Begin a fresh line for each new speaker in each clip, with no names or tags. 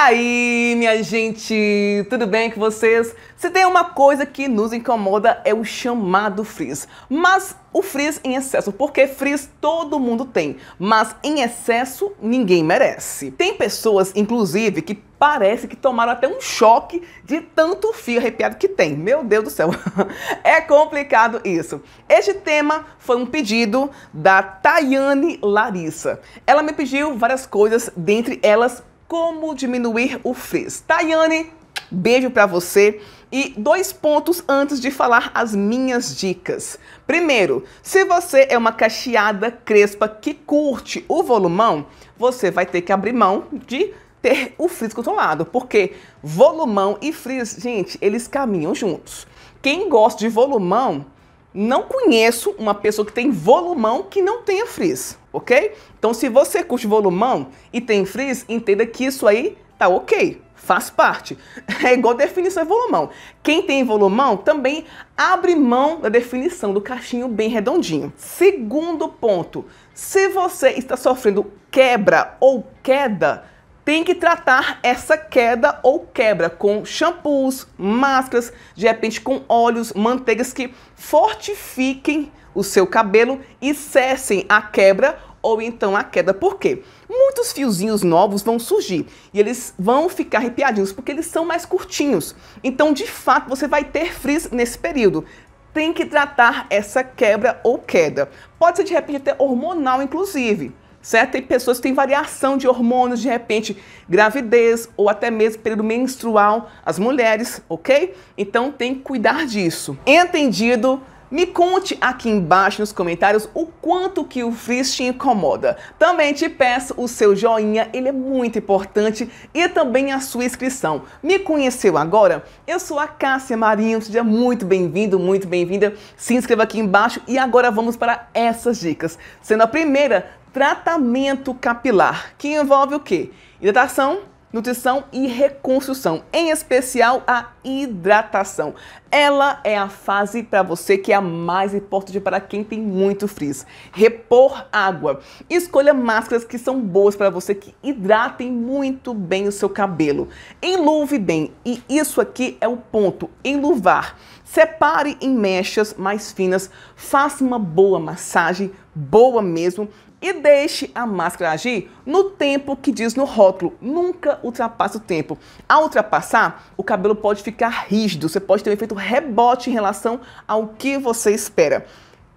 aí, minha gente, tudo bem com vocês? Se tem uma coisa que nos incomoda é o chamado frizz. Mas o frizz em excesso, porque frizz todo mundo tem, mas em excesso ninguém merece. Tem pessoas, inclusive, que parece que tomaram até um choque de tanto fio arrepiado que tem. Meu Deus do céu, é complicado isso. Este tema foi um pedido da Tayane Larissa. Ela me pediu várias coisas, dentre elas como diminuir o frizz. Tayane, beijo para você. E dois pontos antes de falar as minhas dicas. Primeiro, se você é uma cacheada crespa que curte o volumão, você vai ter que abrir mão de ter o frizz controlado, porque volumão e frizz, gente, eles caminham juntos. Quem gosta de volumão não conheço uma pessoa que tem volumão que não tenha frizz, ok? Então, se você curte volumão e tem frizz, entenda que isso aí tá ok, faz parte. É igual definição de volumão. Quem tem volumão também abre mão da definição do cachinho bem redondinho. Segundo ponto, se você está sofrendo quebra ou queda, tem que tratar essa queda ou quebra com shampoos, máscaras, de repente com óleos, manteigas que fortifiquem o seu cabelo e cessem a quebra ou então a queda. Por quê? Muitos fiozinhos novos vão surgir e eles vão ficar arrepiadinhos porque eles são mais curtinhos. Então, de fato, você vai ter frizz nesse período. Tem que tratar essa quebra ou queda. Pode ser de repente até hormonal, inclusive certo? Tem pessoas que têm variação de hormônios, de repente, gravidez ou até mesmo período menstrual, as mulheres, ok? Então tem que cuidar disso. Entendido? Me conte aqui embaixo nos comentários o quanto que o frizz te incomoda. Também te peço o seu joinha, ele é muito importante, e também a sua inscrição. Me conheceu agora? Eu sou a Cássia Marinho, seja muito bem-vindo, muito bem-vinda. Se inscreva aqui embaixo e agora vamos para essas dicas. Sendo a primeira, tratamento capilar, que envolve o quê? Hidratação, nutrição e reconstrução, em especial a hidratação. Ela é a fase para você que é a mais importante para quem tem muito frizz. Repor água. Escolha máscaras que são boas para você que hidratem muito bem o seu cabelo. Enluve bem, e isso aqui é o ponto, enluvar. Separe em mechas mais finas, faça uma boa massagem, boa mesmo, e deixe a máscara agir no tempo que diz no rótulo. Nunca ultrapasse o tempo. Ao ultrapassar, o cabelo pode ficar rígido, você pode ter um efeito rebote em relação ao que você espera.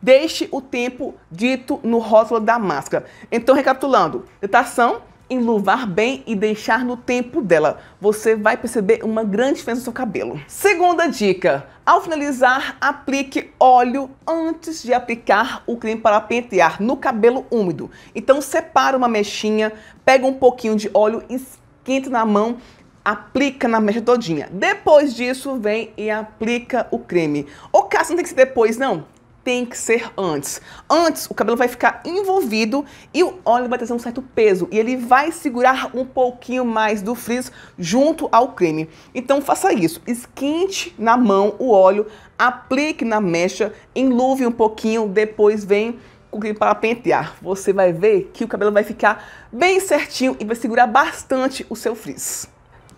Deixe o tempo dito no rótulo da máscara. Então, recapitulando: hidratação, enluvar bem e deixar no tempo dela. Você vai perceber uma grande diferença no seu cabelo. Segunda dica: ao finalizar, aplique óleo antes de aplicar o creme para pentear no cabelo úmido. Então separa uma mechinha, pega um pouquinho de óleo, esquenta na mão aplica na mecha todinha. Depois disso, vem e aplica o creme. O caso não tem que ser depois, não tem que ser antes. Antes, o cabelo vai ficar envolvido e o óleo vai trazer um certo peso e ele vai segurar um pouquinho mais do frizz junto ao creme. Então faça isso, esquente na mão o óleo, aplique na mecha, enluve um pouquinho, depois vem com o creme para pentear. Você vai ver que o cabelo vai ficar bem certinho e vai segurar bastante o seu frizz.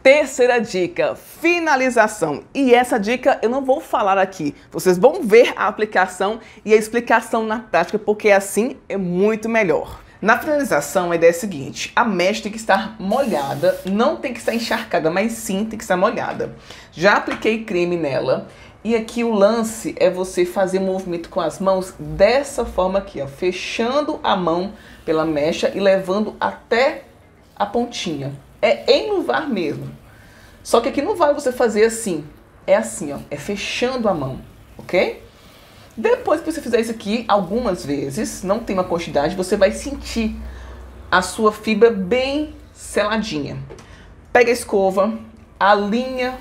Terceira dica, finalização. E essa dica eu não vou falar aqui. Vocês vão ver a aplicação e a explicação na prática, porque assim é muito melhor. Na finalização, a ideia é a seguinte: a mesh tem que estar molhada, não tem que estar encharcada, mas sim tem que estar molhada. Já apliquei creme nela. E aqui o lance é você fazer movimento com as mãos dessa forma aqui, ó, fechando a mão pela mecha e levando até a pontinha é enluvar mesmo. Só que aqui não vai você fazer assim. É assim, ó. É fechando a mão, ok? Depois que você fizer isso aqui algumas vezes, não tem uma quantidade, você vai sentir a sua fibra bem seladinha. Pega a escova, alinha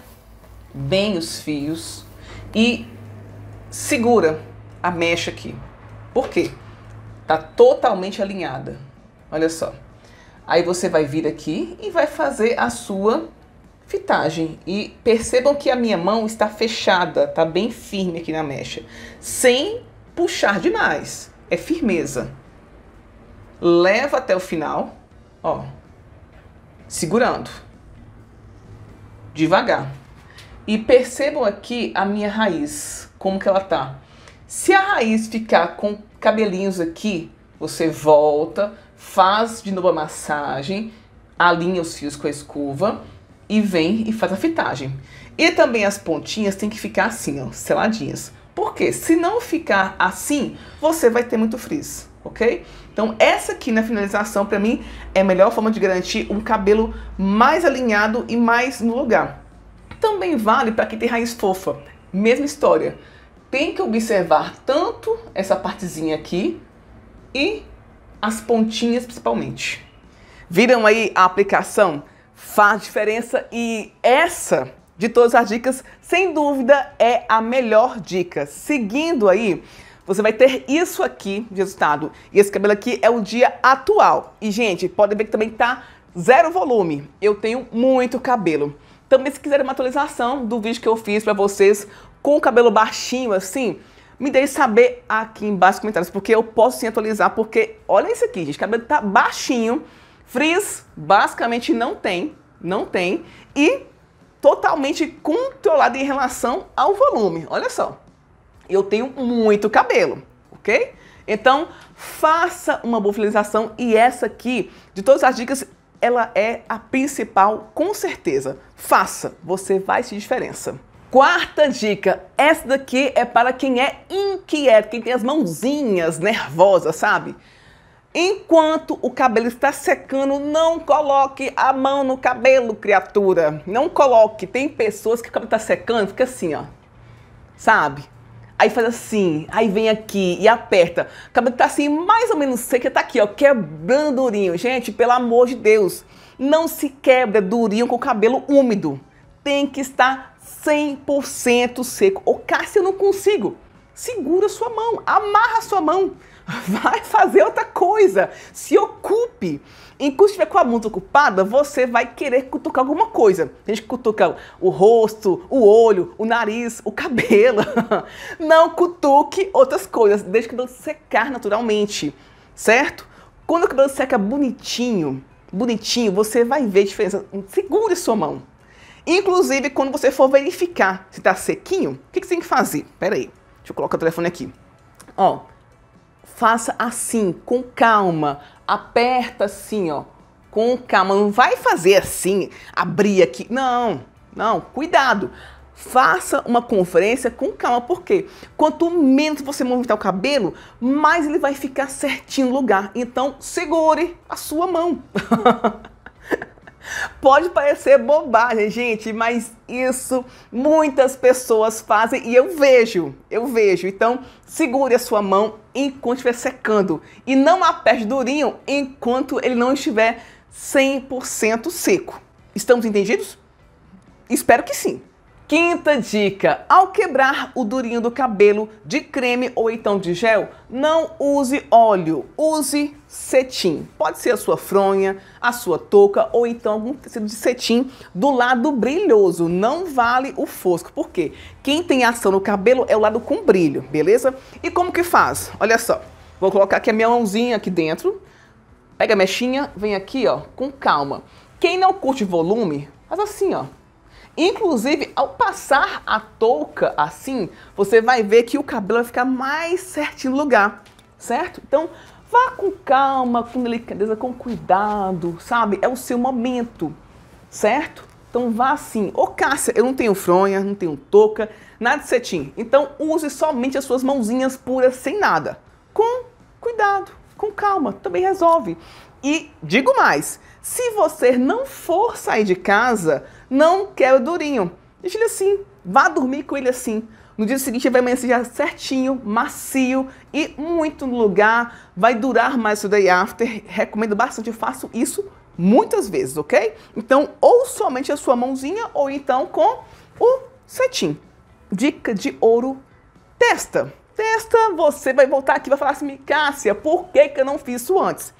bem os fios e segura a mecha aqui. Por quê? Tá totalmente alinhada. Olha só. Aí você vai vir aqui e vai fazer a sua fitagem. E percebam que a minha mão está fechada, tá bem firme aqui na mecha, sem puxar demais. É firmeza. Leva até o final, ó, segurando. Devagar. E percebam aqui a minha raiz, como que ela tá. Se a raiz ficar com cabelinhos aqui, você volta, faz de novo a massagem, alinha os fios com a escova e vem e faz a fitagem. E também as pontinhas tem que ficar assim, ó, seladinhas. Porque se não ficar assim, você vai ter muito frizz, ok? Então essa aqui na finalização, para mim, é a melhor forma de garantir um cabelo mais alinhado e mais no lugar. Também vale para quem tem raiz fofa. Mesma história. Tem que observar tanto essa partezinha aqui e as pontinhas principalmente. Viram aí a aplicação? Faz diferença e essa de todas as dicas, sem dúvida é a melhor dica. Seguindo aí, você vai ter isso aqui de resultado. E esse cabelo aqui é o dia atual. E gente, podem ver que também tá zero volume. Eu tenho muito cabelo. Também se quiser uma atualização do vídeo que eu fiz para vocês com o cabelo baixinho assim, me deixe saber aqui embaixo nos comentários, porque eu posso sim atualizar, porque olha isso aqui, gente, o cabelo tá baixinho, frizz basicamente não tem, não tem, e totalmente controlado em relação ao volume, olha só. Eu tenho muito cabelo, ok? Então, faça uma bufilização e essa aqui, de todas as dicas, ela é a principal, com certeza. Faça, você vai se diferença quarta dica, essa daqui é para quem é inquieto, quem tem as mãozinhas nervosas, sabe? Enquanto o cabelo está secando, não coloque a mão no cabelo, criatura. Não coloque. Tem pessoas que o cabelo está secando, fica assim, ó. Sabe? Aí faz assim, aí vem aqui e aperta. O cabelo está assim, mais ou menos seco, está aqui, ó, quebrando durinho. Gente, pelo amor de Deus, não se quebra durinho com o cabelo úmido. Tem que estar 100% seco. Ô, Cássio, eu não consigo. Segura sua mão, amarra sua mão, vai fazer outra coisa, se ocupe. Enquanto estiver com a mão ocupada, você vai querer cutucar alguma coisa. a gente cutuca o rosto, o olho, o nariz, o cabelo. Não cutuque outras coisas, deixe o cabelo secar naturalmente, certo? Quando o cabelo seca bonitinho, bonitinho, você vai ver a diferença. Segure sua mão. Inclusive, quando você for verificar se está sequinho, o que, que, você tem que fazer? Pera aí, deixa eu colocar o telefone aqui. Ó, faça assim, com calma, aperta assim, ó, com calma. Não vai fazer assim, abrir aqui. Não, não, cuidado. Faça uma conferência com calma, porque quanto menos você movimentar o cabelo, mais ele vai ficar certinho no lugar. Então, segure a sua mão. Pode parecer bobagem, gente, mas isso muitas pessoas fazem e eu vejo, eu vejo. Então, segure a sua mão enquanto estiver secando e não aperte durinho enquanto ele não estiver 100% seco. Estamos entendidos? Espero que sim. Quinta dica: ao quebrar o durinho do cabelo de creme ou então de gel, não use óleo, use cetim. Pode ser a sua fronha, a sua touca ou então algum tecido de cetim do lado brilhoso. Não vale o fosco, porque quem tem ação no cabelo é o lado com brilho, beleza? E como que faz? Olha só, vou colocar aqui a minha mãozinha aqui dentro. Pega a mechinha, vem aqui, ó, com calma. Quem não curte volume, faz assim, ó Inclusive, ao passar a touca assim, você vai ver que o cabelo vai ficar mais certinho no lugar, certo? Então, vá com calma, com delicadeza, com cuidado, sabe? É o seu momento, certo? Então vá assim. Ô Cássia, eu não tenho fronha, não tenho touca, nada de cetim. Então use somente as suas mãozinhas puras, sem nada. Com cuidado, com calma, também resolve. E digo mais, se você não for sair de casa, não quer o durinho. Deixa ele assim, vá dormir com ele assim. No dia seguinte vai amanhecer já certinho, macio e muito no lugar. Vai durar mais o day after. Recomendo bastante, faço isso muitas vezes, ok? Então, ou somente a sua mãozinha, ou então com o cetim. Dica de ouro, testa. Testa, você vai voltar aqui e vai falar assim, Cássia, por que, que eu não fiz isso antes?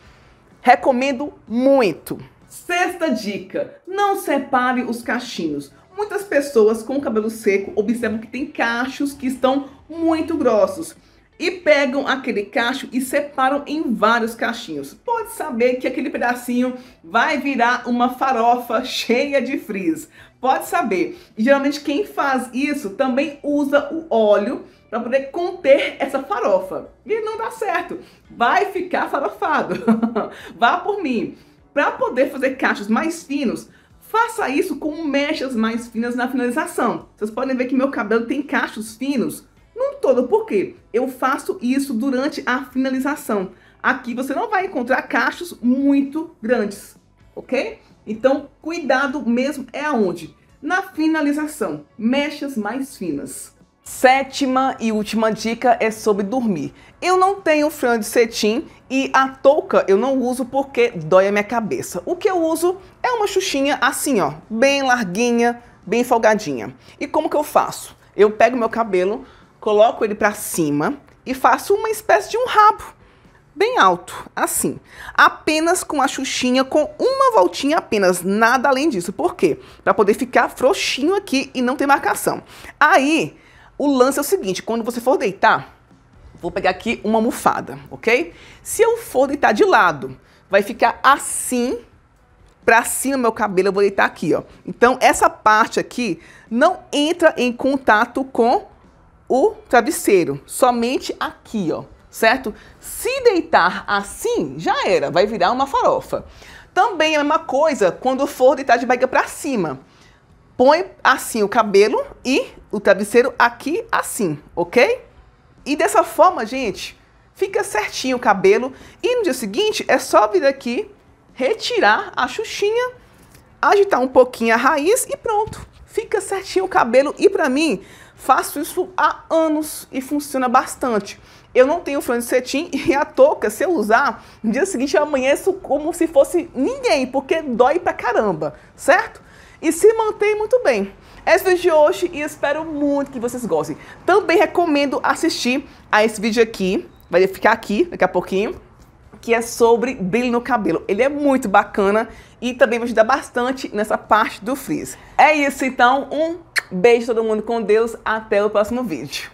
Recomendo muito. Sexta dica: não separe os cachinhos. Muitas pessoas com cabelo seco observam que tem cachos que estão muito grossos e pegam aquele cacho e separam em vários cachinhos. Pode saber que aquele pedacinho vai virar uma farofa cheia de frizz. Pode saber. geralmente quem faz isso também usa o óleo para poder conter essa farofa. E não dá certo. Vai ficar farofado. Vá por mim. Para poder fazer cachos mais finos, faça isso com mechas mais finas na finalização. Vocês podem ver que meu cabelo tem cachos finos num todo. Por quê? Eu faço isso durante a finalização. Aqui você não vai encontrar cachos muito grandes, ok? Então, cuidado mesmo é aonde? Na finalização, mechas mais finas. Sétima e última dica é sobre dormir. Eu não tenho frango de cetim e a touca eu não uso porque dói a minha cabeça. O que eu uso é uma xuxinha assim, ó, bem larguinha, bem folgadinha. E como que eu faço? Eu pego meu cabelo, coloco ele para cima e faço uma espécie de um rabo, bem alto, assim. Apenas com a xuxinha, com uma voltinha apenas, nada além disso. Por quê? Para poder ficar frouxinho aqui e não ter marcação. Aí o lance é o seguinte, quando você for deitar, vou pegar aqui uma almofada, ok? Se eu for deitar de lado, vai ficar assim pra cima meu cabelo, eu vou deitar aqui, ó. Então, essa parte aqui não entra em contato com o travesseiro, somente aqui, ó, certo? Se deitar assim, já era, vai virar uma farofa. Também é a mesma coisa quando for deitar de barriga pra cima põe assim o cabelo e o travesseiro aqui assim, ok? E dessa forma, gente, fica certinho o cabelo. E no dia seguinte é só vir aqui, retirar a xuxinha, agitar um pouquinho a raiz e pronto. Fica certinho o cabelo e para mim, faço isso há anos e funciona bastante. Eu não tenho franjo de cetim e a touca, se eu usar, no dia seguinte eu amanheço como se fosse ninguém, porque dói pra caramba, certo? e se mantém muito bem. Esse vídeo de hoje e espero muito que vocês gostem. Também recomendo assistir a esse vídeo aqui, vai ficar aqui daqui a pouquinho, que é sobre brilho no cabelo. Ele é muito bacana e também vai ajudar bastante nessa parte do frizz. É isso então, um beijo todo mundo com Deus, até o próximo vídeo.